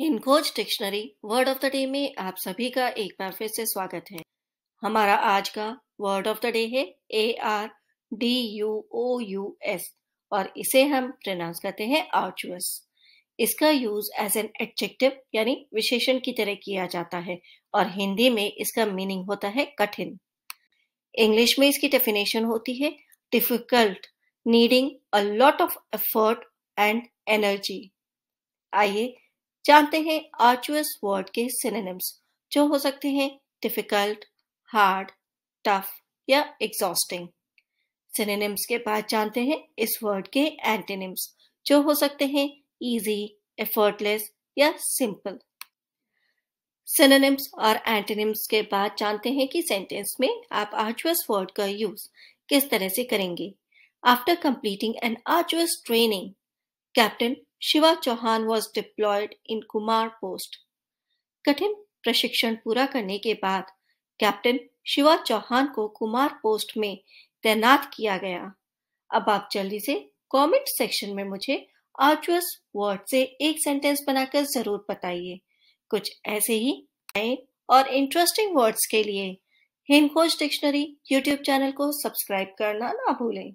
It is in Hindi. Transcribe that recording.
हिंदखोज dictionary word of the day में आप सभी का एक बार फिर से स्वागत है हमारा आज का वर्ड ऑफ द डे है A R D U O U S और इसे हम प्रोनाउंस करते हैं आर्चुअस इसका यूज एज एन एडजेक्टिव यानी विशेषण की तरह किया जाता है और हिंदी में इसका मीनिंग होता है कठिन इंग्लिश में इसकी डेफिनेशन होती है difficult needing a lot of effort and energy आइए जानते हैं आर्चुअस वर्ड के सिनेम्स जो हो सकते हैं डिफिकल्ट हार्ड टफ या एग्जॉस्टिंग सिनेम्स के बाद जानते हैं इस वर्ड के एंटेनिम्स जो हो सकते हैं इजी एफर्टलेस या सिंपल सिनेम्स और एंटेनिम्स के बाद जानते हैं कि सेंटेंस में आप आर्चुअस वर्ड का यूज किस तरह से करेंगे after completing an arduous training captain Shiva Chauhan was deployed in Kumar post कठिन प्रशिक्षण पूरा करने के बाद कैप्टन शिवा चौहान को कुमार पोस्ट में तैनात किया गया अब आप जल्दी से कमेंट सेक्शन में मुझे आर्चुअस वर्ड से एक सेंटेंस बनाकर जरूर बताइए कुछ ऐसे ही नए और इंटरेस्टिंग वर्ड्स के लिए हेमकोश डिक्शनरी यूट्यूब चैनल को सब्सक्राइब करना ना भूलें